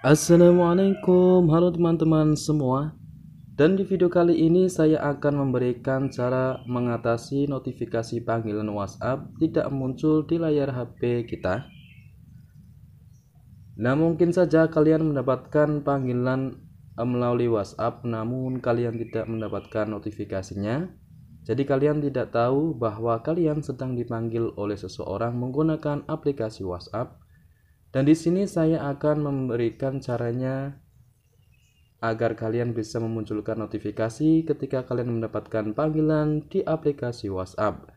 Assalamualaikum, halo teman-teman semua. Dan di video kali ini saya akan memberikan cara mengatasi notifikasi panggilan WhatsApp tidak muncul di layar HP kita. Nah, mungkin saja kalian mendapatkan panggilan eh, melalui WhatsApp namun kalian tidak mendapatkan notifikasinya. Jadi kalian tidak tahu bahwa kalian sedang dipanggil oleh seseorang menggunakan aplikasi WhatsApp dan di sini saya akan memberikan caranya agar kalian bisa memunculkan notifikasi ketika kalian mendapatkan panggilan di aplikasi WhatsApp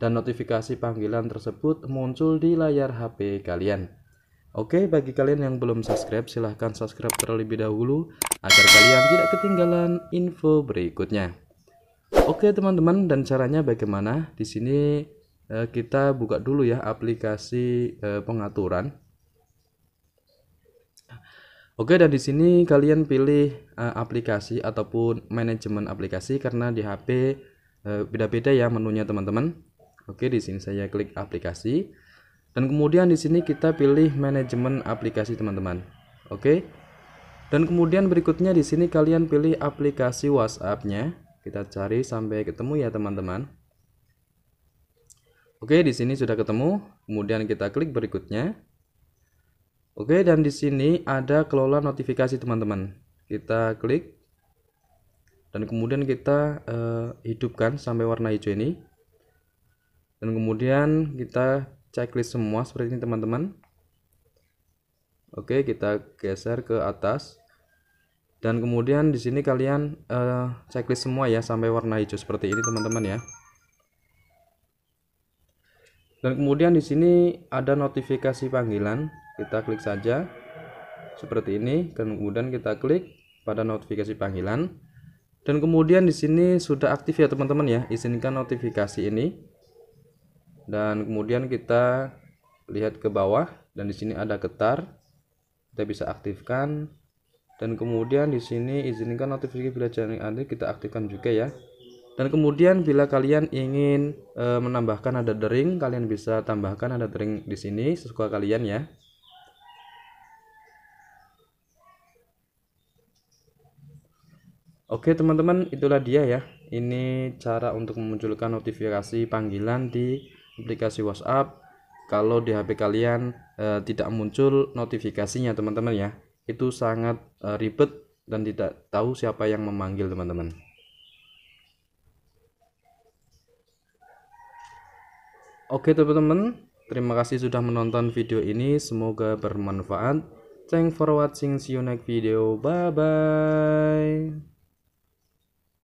dan notifikasi panggilan tersebut muncul di layar HP kalian. Oke, bagi kalian yang belum subscribe, silahkan subscribe terlebih dahulu agar kalian tidak ketinggalan info berikutnya. Oke, teman-teman, dan caranya bagaimana? Di sini eh, kita buka dulu ya aplikasi eh, pengaturan. Oke, dan di sini kalian pilih uh, aplikasi ataupun manajemen aplikasi karena di HP eh, beda-beda uh, ya menunya teman-teman. Oke, di sini saya klik aplikasi dan kemudian di sini kita pilih manajemen aplikasi teman-teman. Oke. Dan kemudian berikutnya di sini kalian pilih aplikasi WhatsApp-nya. Kita cari sampai ketemu ya teman-teman. Oke, di sini sudah ketemu. Kemudian kita klik berikutnya. Oke, dan di sini ada kelola notifikasi teman-teman. Kita klik dan kemudian kita uh, hidupkan sampai warna hijau ini. Dan kemudian kita checklist semua seperti ini teman-teman. Oke, kita geser ke atas. Dan kemudian di sini kalian uh, checklist semua ya sampai warna hijau seperti ini teman-teman ya. Dan kemudian di sini ada notifikasi panggilan kita klik saja seperti ini kemudian kita klik pada notifikasi panggilan dan kemudian di sini sudah aktif ya teman-teman ya izinkan notifikasi ini dan kemudian kita lihat ke bawah dan di sini ada getar kita bisa aktifkan dan kemudian di sini izinkan notifikasi bila jaring Anda kita aktifkan juga ya dan kemudian bila kalian ingin e, menambahkan ada dering kalian bisa tambahkan ada dering di sini sesuka kalian ya Oke teman-teman itulah dia ya ini cara untuk memunculkan notifikasi panggilan di aplikasi WhatsApp kalau di HP kalian e, tidak muncul notifikasinya teman-teman ya itu sangat e, ribet dan tidak tahu siapa yang memanggil teman-teman Oke teman-teman terima kasih sudah menonton video ini semoga bermanfaat Thanks for watching see you next video bye bye